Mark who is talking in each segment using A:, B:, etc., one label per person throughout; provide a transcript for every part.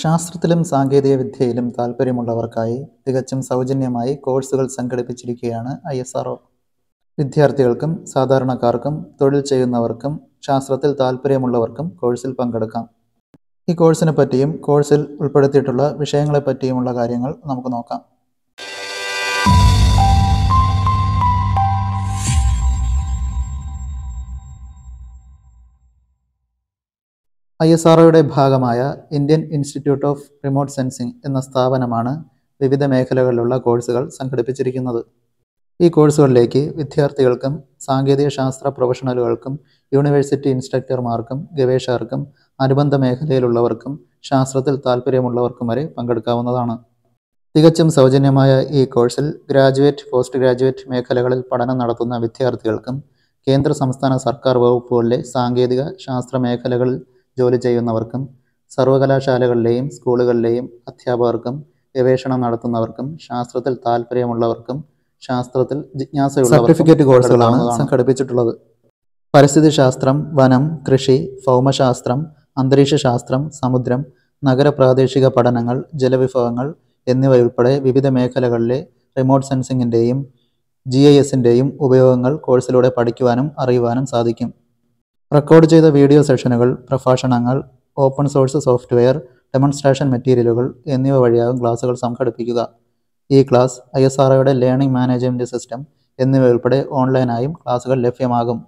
A: ശാസ്ത്രത്തിലും സാങ്കേതിക വിദ്യയിലും താല്പര്യമുള്ളവർക്കായി തികച്ചും സൗജന്യമായി കോഴ്സുകൾ സംഘടിപ്പിച്ചിരിക്കുകയാണ് ഐ എസ് ആർ വിദ്യാർത്ഥികൾക്കും സാധാരണക്കാർക്കും തൊഴിൽ ചെയ്യുന്നവർക്കും ശാസ്ത്രത്തിൽ താല്പര്യമുള്ളവർക്കും കോഴ്സിൽ പങ്കെടുക്കാം ഈ കോഴ്സിനെ പറ്റിയും കോഴ്സിൽ ഉൾപ്പെടുത്തിയിട്ടുള്ള വിഷയങ്ങളെ പറ്റിയുമുള്ള കാര്യങ്ങൾ നമുക്ക് നോക്കാം ഐ എസ് ആർഒയുടെ ഭാഗമായ Indian Institute of Remote Sensing എന്ന സ്ഥാപനമാണ് വിവിധ മേഖലകളിലുള്ള കോഴ്സുകൾ സംഘടിപ്പിച്ചിരിക്കുന്നത് ഈ കോഴ്സുകളിലേക്ക് വിദ്യാർത്ഥികൾക്കും സാങ്കേതിക ശാസ്ത്ര പ്രൊഫഷണലുകൾക്കും യൂണിവേഴ്സിറ്റി ഇൻസ്ട്രക്ടർമാർക്കും ഗവേഷകർക്കും അനുബന്ധ മേഖലയിലുള്ളവർക്കും ശാസ്ത്രത്തിൽ താല്പര്യമുള്ളവർക്കും വരെ പങ്കെടുക്കാവുന്നതാണ് തികച്ചും സൗജന്യമായ ഈ കോഴ്സിൽ ഗ്രാജുവേറ്റ് പോസ്റ്റ് ഗ്രാജുവേറ്റ് മേഖലകളിൽ പഠനം നടത്തുന്ന വിദ്യാർത്ഥികൾക്കും കേന്ദ്ര സംസ്ഥാന സർക്കാർ വകുപ്പുകളിലെ സാങ്കേതിക ശാസ്ത്ര മേഖലകളിൽ ജോലി ചെയ്യുന്നവർക്കും സർവകലാശാലകളിലെയും സ്കൂളുകളിലെയും അധ്യാപകർക്കും ഗവേഷണം നടത്തുന്നവർക്കും ശാസ്ത്രത്തിൽ താല്പര്യമുള്ളവർക്കും ശാസ്ത്രത്തിൽ സർട്ടിഫിക്കറ്റ് കോഴ്സുകളാണ് സംഘടിപ്പിച്ചിട്ടുള്ളത് പരിസ്ഥിതി ശാസ്ത്രം വനം കൃഷി ഭൗമശാസ്ത്രം അന്തരീക്ഷ ശാസ്ത്രം സമുദ്രം നഗര പ്രാദേശിക പഠനങ്ങൾ ജലവിഭവങ്ങൾ എന്നിവയുൾപ്പെടെ വിവിധ മേഖലകളിലെ റിമോട്ട് സെൻസിങ്ങിൻ്റെയും ജി ഐ എസിൻ്റെയും ഉപയോഗങ്ങൾ കോഴ്സിലൂടെ പഠിക്കുവാനും അറിയുവാനും സാധിക്കും റെക്കോർഡ് ചെയ്ത വീഡിയോ സെഷനുകൾ പ്രഭാഷണങ്ങൾ ഓപ്പൺ സോഴ്സ് സോഫ്റ്റ്വെയർ ഡെമോൺസ്ട്രേഷൻ മെറ്റീരിയലുകൾ എന്നിവ വഴിയാകും ക്ലാസുകൾ സംഘടിപ്പിക്കുക ഈ ക്ലാസ് ഐ എസ് ആർഒയുടെ ലേണിംഗ് മാനേജ്മെൻറ്റ് സിസ്റ്റം ഉൾപ്പെടെ ഓൺലൈനായും ക്ലാസുകൾ ലഭ്യമാകും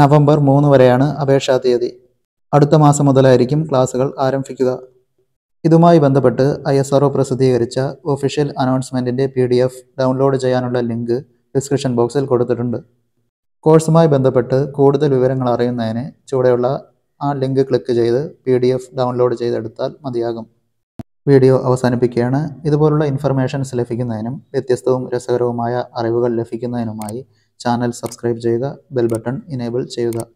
A: നവംബർ മൂന്ന് വരെയാണ് അപേക്ഷാ തീയതി അടുത്ത മാസം മുതലായിരിക്കും ക്ലാസുകൾ ആരംഭിക്കുക ഇതുമായി ബന്ധപ്പെട്ട് ഐ എസ് ആർഒ പ്രസിദ്ധീകരിച്ച ഒഫീഷ്യൽ അനൗൺസ്മെൻറ്റിൻ്റെ പി ഡൗൺലോഡ് ചെയ്യാനുള്ള ലിങ്ക് ഡിസ്ക്രിപ്ഷൻ ബോക്സിൽ കൊടുത്തിട്ടുണ്ട് കോഴ്സുമായി ബന്ധപ്പെട്ട് കൂടുതൽ വിവരങ്ങൾ അറിയുന്നതിന് ചുവടെയുള്ള ആ ലിങ്ക് ക്ലിക്ക് ചെയ്ത് പി ഡി എഫ് ഡൗൺലോഡ് ചെയ്തെടുത്താൽ മതിയാകും വീഡിയോ അവസാനിപ്പിക്കുകയാണ് ഇതുപോലുള്ള ഇൻഫർമേഷൻസ് ലഭിക്കുന്നതിനും വ്യത്യസ്തവും രസകരവുമായ അറിവുകൾ ലഭിക്കുന്നതിനുമായി ചാനൽ സബ്സ്ക്രൈബ് ചെയ്യുക ബെൽ ബട്ടൺ ഇനേബിൾ ചെയ്യുക